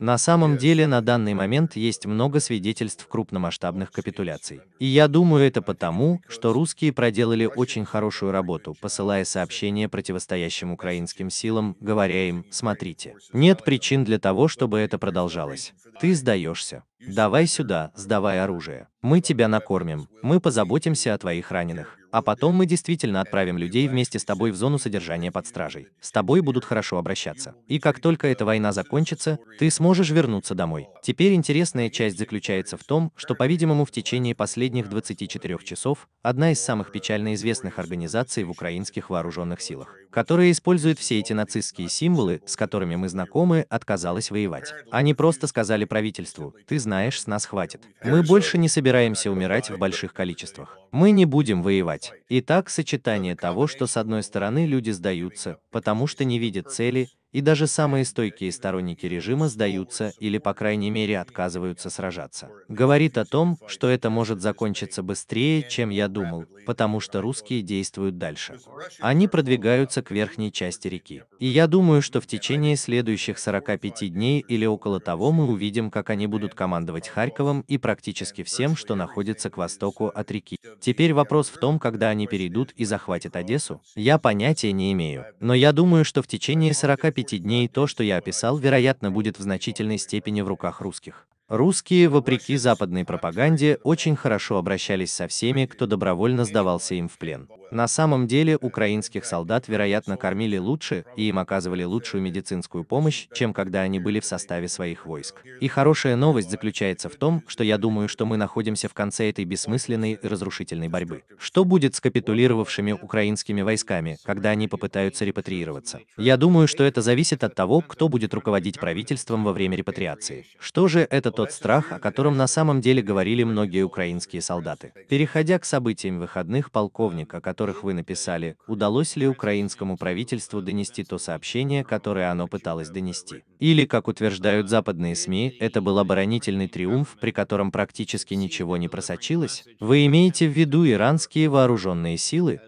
На самом деле на данный момент есть много свидетельств крупномасштабных капитуляций. И я думаю это потому, что русские проделали очень хорошую работу, посылая сообщения противостоящим украинским силам, говоря им, смотрите, нет причин для того, чтобы это продолжалось. Ты сдаешься. «Давай сюда, сдавай оружие. Мы тебя накормим, мы позаботимся о твоих раненых. А потом мы действительно отправим людей вместе с тобой в зону содержания под стражей. С тобой будут хорошо обращаться. И как только эта война закончится, ты сможешь вернуться домой». Теперь интересная часть заключается в том, что, по-видимому, в течение последних 24 часов одна из самых печально известных организаций в украинских вооруженных силах которая использует все эти нацистские символы, с которыми мы знакомы, отказалась воевать. Они просто сказали правительству, ты знаешь, с нас хватит. Мы больше не собираемся умирать в больших количествах. Мы не будем воевать. Итак, сочетание того, что с одной стороны люди сдаются, потому что не видят цели, и даже самые стойкие сторонники режима сдаются или по крайней мере отказываются сражаться. Говорит о том, что это может закончиться быстрее, чем я думал, потому что русские действуют дальше. Они продвигаются к верхней части реки. И я думаю, что в течение следующих 45 дней или около того мы увидим, как они будут командовать Харьковом и практически всем, что находится к востоку от реки. Теперь вопрос в том, когда они перейдут и захватят Одессу, я понятия не имею. Но я думаю, что в течение 45 пяти дней то, что я описал, вероятно, будет в значительной степени в руках русских. Русские, вопреки западной пропаганде, очень хорошо обращались со всеми, кто добровольно сдавался им в плен. На самом деле, украинских солдат, вероятно, кормили лучше и им оказывали лучшую медицинскую помощь, чем когда они были в составе своих войск. И хорошая новость заключается в том, что я думаю, что мы находимся в конце этой бессмысленной и разрушительной борьбы. Что будет с капитулировавшими украинскими войсками, когда они попытаются репатриироваться? Я думаю, что это зависит от того, кто будет руководить правительством во время репатриации. Что же это тот страх, о котором на самом деле говорили многие украинские солдаты? Переходя к событиям выходных полковника, который которых вы написали, удалось ли украинскому правительству донести то сообщение, которое оно пыталось донести. Или, как утверждают западные СМИ, это был оборонительный триумф, при котором практически ничего не просочилось? Вы имеете в виду иранские вооруженные силы?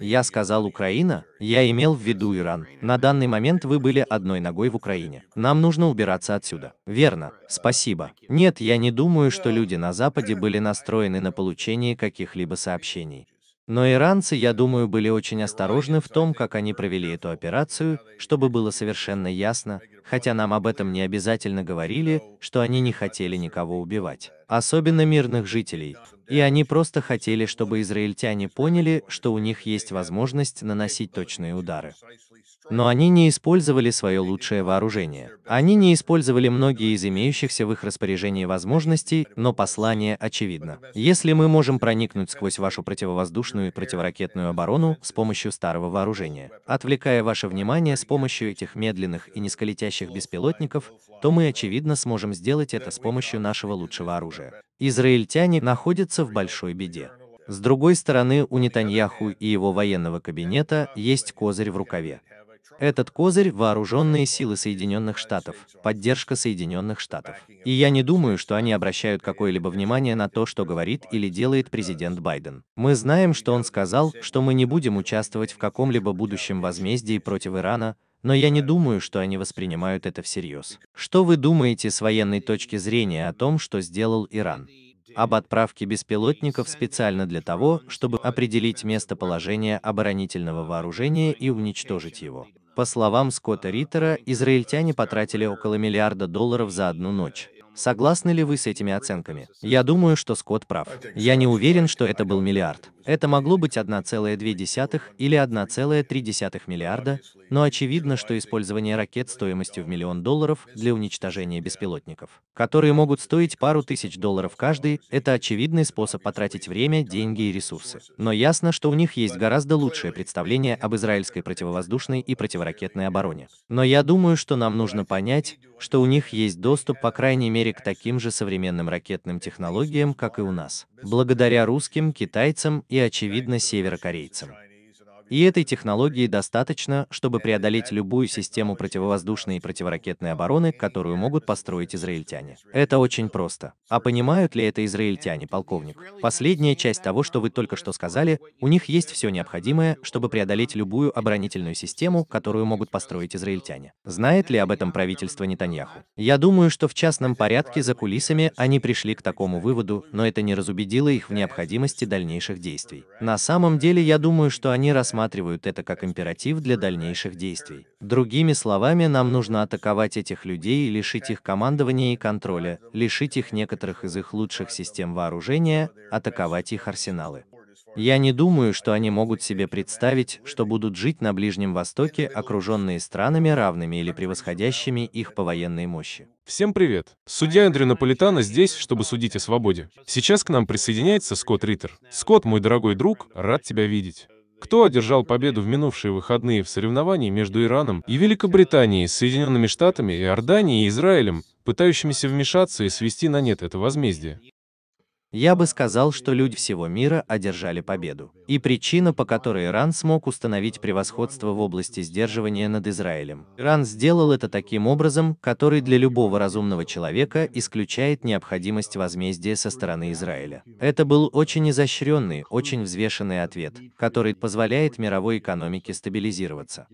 Я сказал Украина, я имел в виду Иран. На данный момент вы были одной ногой в Украине. Нам нужно убираться отсюда. Верно, спасибо. Нет, я не думаю, что люди на Западе были настроены на получение каких-либо сообщений. Но иранцы, я думаю, были очень осторожны в том, как они провели эту операцию, чтобы было совершенно ясно, хотя нам об этом не обязательно говорили, что они не хотели никого убивать, особенно мирных жителей, и они просто хотели, чтобы израильтяне поняли, что у них есть возможность наносить точные удары но они не использовали свое лучшее вооружение. Они не использовали многие из имеющихся в их распоряжении возможностей, но послание очевидно. Если мы можем проникнуть сквозь вашу противовоздушную и противоракетную оборону с помощью старого вооружения, отвлекая ваше внимание с помощью этих медленных и низколетящих беспилотников, то мы, очевидно, сможем сделать это с помощью нашего лучшего оружия. Израильтяне находятся в большой беде. С другой стороны, у Нетаньяху и его военного кабинета есть козырь в рукаве. Этот козырь – вооруженные силы Соединенных Штатов, поддержка Соединенных Штатов. И я не думаю, что они обращают какое-либо внимание на то, что говорит или делает президент Байден. Мы знаем, что он сказал, что мы не будем участвовать в каком-либо будущем возмездии против Ирана, но я не думаю, что они воспринимают это всерьез. Что вы думаете с военной точки зрения о том, что сделал Иран? об отправке беспилотников специально для того, чтобы определить местоположение оборонительного вооружения и уничтожить его. По словам Скотта Риттера, израильтяне потратили около миллиарда долларов за одну ночь. Согласны ли вы с этими оценками? Я думаю, что Скотт прав. Я не уверен, что это был миллиард. Это могло быть 1,2 или 1,3 миллиарда, но очевидно, что использование ракет стоимостью в миллион долларов для уничтожения беспилотников, которые могут стоить пару тысяч долларов каждый, это очевидный способ потратить время, деньги и ресурсы. Но ясно, что у них есть гораздо лучшее представление об израильской противовоздушной и противоракетной обороне. Но я думаю, что нам нужно понять, что у них есть доступ, по крайней мере, к таким же современным ракетным технологиям, как и у нас. Благодаря русским, китайцам и, очевидно, северокорейцам. И этой технологии достаточно, чтобы преодолеть любую систему противовоздушной и противоракетной обороны, которую могут построить израильтяне. Это очень просто. А понимают ли это израильтяне, полковник? Последняя часть того, что вы только что сказали, у них есть все необходимое, чтобы преодолеть любую оборонительную систему, которую могут построить израильтяне. Знает ли об этом правительство Нетаньяху? Я думаю, что в частном порядке за кулисами они пришли к такому выводу, но это не разубедило их в необходимости дальнейших действий. На самом деле, я думаю, что они рассматривают рассматривают это как императив для дальнейших действий. Другими словами, нам нужно атаковать этих людей и лишить их командования и контроля, лишить их некоторых из их лучших систем вооружения, атаковать их арсеналы. Я не думаю, что они могут себе представить, что будут жить на Ближнем Востоке, окруженные странами, равными или превосходящими их по военной мощи. Всем привет! Судья Эндрю Наполитана здесь, чтобы судить о свободе. Сейчас к нам присоединяется Скотт Риттер. Скотт, мой дорогой друг, рад тебя видеть. Кто одержал победу в минувшие выходные в соревновании между Ираном и Великобританией, Соединенными Штатами, Иорданией и Израилем, пытающимися вмешаться и свести на нет это возмездие? Я бы сказал, что люди всего мира одержали победу. И причина, по которой Иран смог установить превосходство в области сдерживания над Израилем. Иран сделал это таким образом, который для любого разумного человека исключает необходимость возмездия со стороны Израиля. Это был очень изощренный, очень взвешенный ответ, который позволяет мировой экономике стабилизироваться.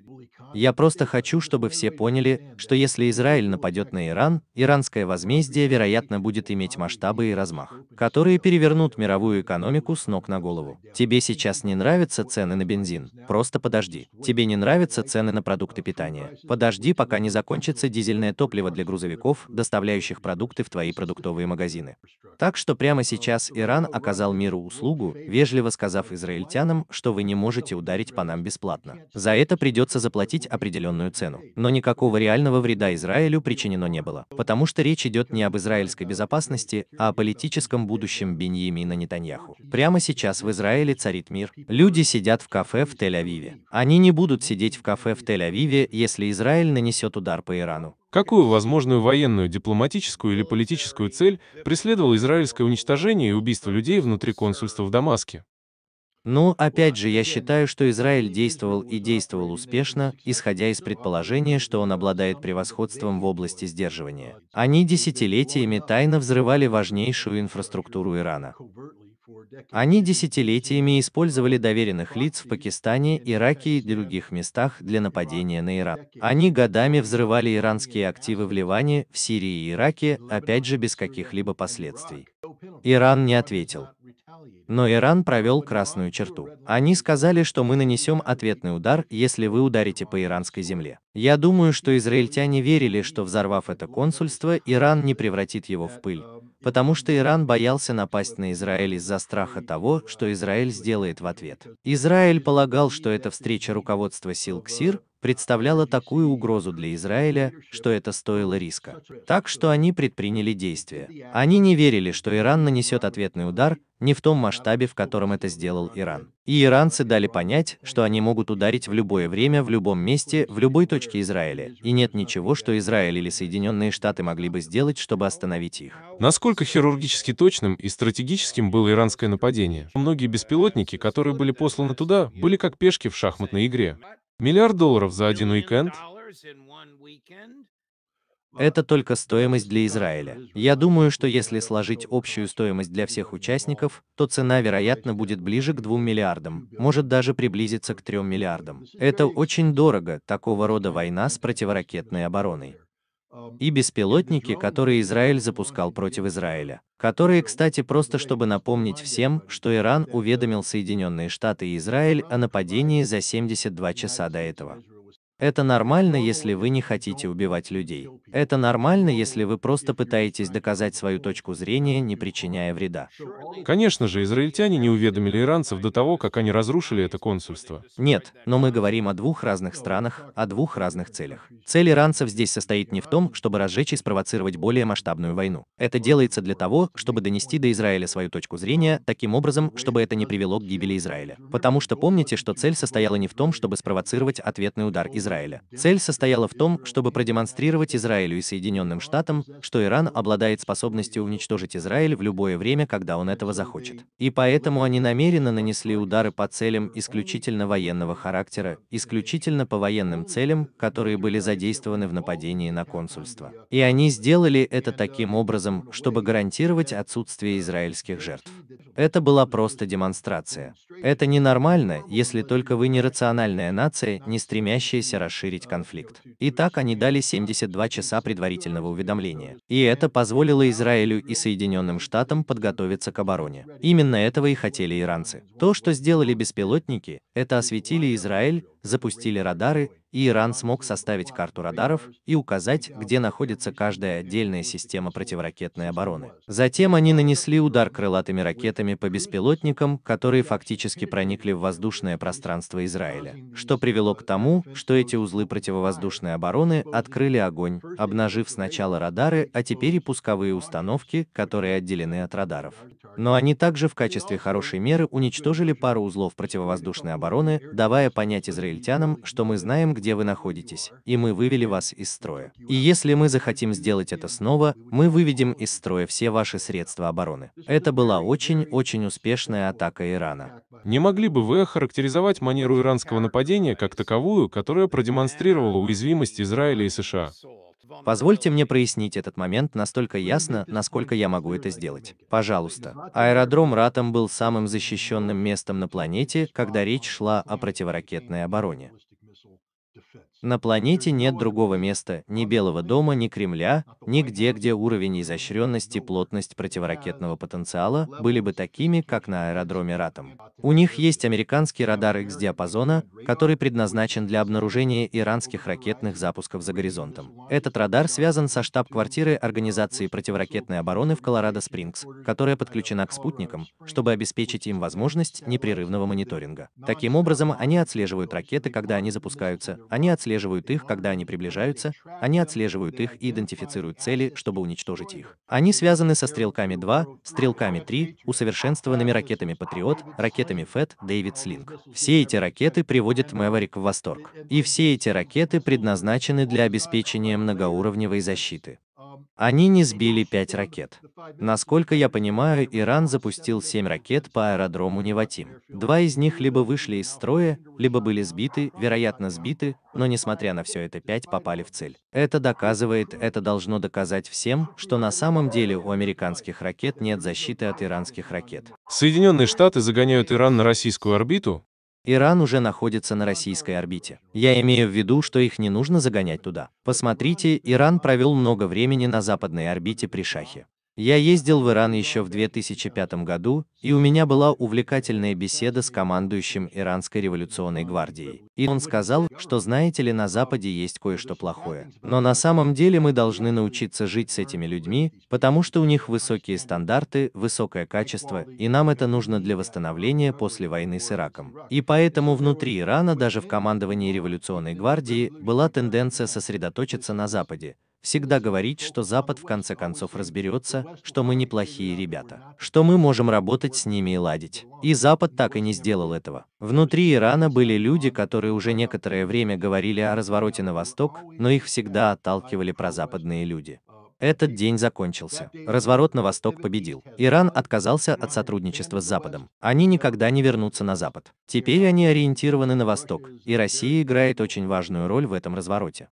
Я просто хочу, чтобы все поняли, что если Израиль нападет на Иран, иранское возмездие, вероятно, будет иметь масштабы и размах, которые которые перевернут мировую экономику с ног на голову. Тебе сейчас не нравятся цены на бензин? Просто подожди. Тебе не нравятся цены на продукты питания? Подожди, пока не закончится дизельное топливо для грузовиков, доставляющих продукты в твои продуктовые магазины. Так что прямо сейчас Иран оказал миру услугу, вежливо сказав израильтянам, что вы не можете ударить по нам бесплатно. За это придется заплатить определенную цену. Но никакого реального вреда Израилю причинено не было, потому что речь идет не об израильской безопасности, а о политическом будущем будущем Беньямина Нетаньяху. Прямо сейчас в Израиле царит мир. Люди сидят в кафе в Тель-Авиве. Они не будут сидеть в кафе в Тель-Авиве, если Израиль нанесет удар по Ирану. Какую возможную военную, дипломатическую или политическую цель преследовало израильское уничтожение и убийство людей внутри консульства в Дамаске? Ну, опять же, я считаю, что Израиль действовал и действовал успешно, исходя из предположения, что он обладает превосходством в области сдерживания. Они десятилетиями тайно взрывали важнейшую инфраструктуру Ирана. Они десятилетиями использовали доверенных лиц в Пакистане, Ираке и других местах для нападения на Иран. Они годами взрывали иранские активы в Ливане, в Сирии и Ираке, опять же без каких-либо последствий. Иран не ответил но Иран провел красную черту. Они сказали, что мы нанесем ответный удар, если вы ударите по иранской земле. Я думаю, что израильтяне верили, что взорвав это консульство, Иран не превратит его в пыль потому что Иран боялся напасть на Израиль из-за страха того, что Израиль сделает в ответ. Израиль полагал, что эта встреча руководства сил КСИР Представляло такую угрозу для Израиля, что это стоило риска. Так что они предприняли действия. Они не верили, что Иран нанесет ответный удар, не в том масштабе, в котором это сделал Иран. И иранцы дали понять, что они могут ударить в любое время, в любом месте, в любой точке Израиля. И нет ничего, что Израиль или Соединенные Штаты могли бы сделать, чтобы остановить их. Насколько хирургически точным и стратегическим было иранское нападение? Многие беспилотники, которые были посланы туда, были как пешки в шахматной игре. Миллиард долларов за один уикенд? Это только стоимость для Израиля. Я думаю, что если сложить общую стоимость для всех участников, то цена, вероятно, будет ближе к 2 миллиардам, может даже приблизиться к 3 миллиардам. Это очень дорого, такого рода война с противоракетной обороной и беспилотники, которые Израиль запускал против Израиля. Которые, кстати, просто чтобы напомнить всем, что Иран уведомил Соединенные Штаты и Израиль о нападении за 72 часа до этого. Это нормально, если вы не хотите убивать людей. Это нормально, если вы просто пытаетесь доказать свою точку зрения, не причиняя вреда. Конечно же, израильтяне не уведомили иранцев до того, как они разрушили это консульство. Нет, но мы говорим о двух разных странах, о двух разных целях. Цель иранцев здесь состоит не в том, чтобы разжечь и спровоцировать более масштабную войну. Это делается для того, чтобы донести до Израиля свою точку зрения, таким образом, чтобы это не привело к гибели Израиля. Потому что помните, что цель состояла не в том, чтобы спровоцировать ответный удар Израиля Израиля. Цель состояла в том, чтобы продемонстрировать Израилю и Соединенным Штатам, что Иран обладает способностью уничтожить Израиль в любое время, когда он этого захочет. И поэтому они намеренно нанесли удары по целям исключительно военного характера, исключительно по военным целям, которые были задействованы в нападении на консульство. И они сделали это таким образом, чтобы гарантировать отсутствие израильских жертв. Это была просто демонстрация. Это ненормально, если только вы не рациональная нация, не стремящаяся расширить конфликт. И так они дали 72 часа предварительного уведомления. И это позволило Израилю и Соединенным Штатам подготовиться к обороне. Именно этого и хотели иранцы. То, что сделали беспилотники, это осветили Израиль, запустили радары, и Иран смог составить карту радаров и указать, где находится каждая отдельная система противоракетной обороны. Затем они нанесли удар крылатыми ракетами по беспилотникам, которые фактически проникли в воздушное пространство Израиля, что привело к тому, что эти узлы противовоздушной обороны открыли огонь, обнажив сначала радары, а теперь и пусковые установки, которые отделены от радаров. Но они также в качестве хорошей меры уничтожили пару узлов противовоздушной обороны, давая понять Израилю израильтянам, что мы знаем, где вы находитесь, и мы вывели вас из строя. И если мы захотим сделать это снова, мы выведем из строя все ваши средства обороны. Это была очень-очень успешная атака Ирана. Не могли бы вы охарактеризовать манеру иранского нападения как таковую, которая продемонстрировала уязвимость Израиля и США? Позвольте мне прояснить этот момент настолько ясно, насколько я могу это сделать. Пожалуйста. Аэродром Ратом был самым защищенным местом на планете, когда речь шла о противоракетной обороне. На планете нет другого места, ни Белого дома, ни Кремля, нигде, где уровень изощренности плотность противоракетного потенциала были бы такими, как на аэродроме Ратом. У них есть американский радар X-диапазона, который предназначен для обнаружения иранских ракетных запусков за горизонтом. Этот радар связан со штаб-квартирой Организации противоракетной обороны в Колорадо-Спрингс, которая подключена к спутникам, чтобы обеспечить им возможность непрерывного мониторинга. Таким образом, они отслеживают ракеты, когда они запускаются, они отслеживают отслеживают их, когда они приближаются, они отслеживают их и идентифицируют цели, чтобы уничтожить их. Они связаны со «Стрелками-2», «Стрелками-3», усовершенствованными ракетами «Патриот», ракетами «Фет», «Дэвид Слинг». Все эти ракеты приводят «Мэверик» в восторг. И все эти ракеты предназначены для обеспечения многоуровневой защиты. Они не сбили пять ракет. Насколько я понимаю, Иран запустил семь ракет по аэродрому Неватим. Два из них либо вышли из строя, либо были сбиты, вероятно сбиты, но несмотря на все это пять попали в цель. Это доказывает, это должно доказать всем, что на самом деле у американских ракет нет защиты от иранских ракет. Соединенные Штаты загоняют Иран на российскую орбиту? Иран уже находится на российской орбите. Я имею в виду, что их не нужно загонять туда. Посмотрите, Иран провел много времени на западной орбите при Шахе. Я ездил в Иран еще в 2005 году, и у меня была увлекательная беседа с командующим Иранской революционной гвардией. И он сказал, что знаете ли, на Западе есть кое-что плохое. Но на самом деле мы должны научиться жить с этими людьми, потому что у них высокие стандарты, высокое качество, и нам это нужно для восстановления после войны с Ираком. И поэтому внутри Ирана даже в командовании революционной гвардии была тенденция сосредоточиться на Западе, всегда говорить, что Запад в конце концов разберется, что мы неплохие ребята, что мы можем работать с ними и ладить. И Запад так и не сделал этого. Внутри Ирана были люди, которые уже некоторое время говорили о развороте на восток, но их всегда отталкивали прозападные люди. Этот день закончился. Разворот на восток победил. Иран отказался от сотрудничества с Западом. Они никогда не вернутся на Запад. Теперь они ориентированы на восток, и Россия играет очень важную роль в этом развороте.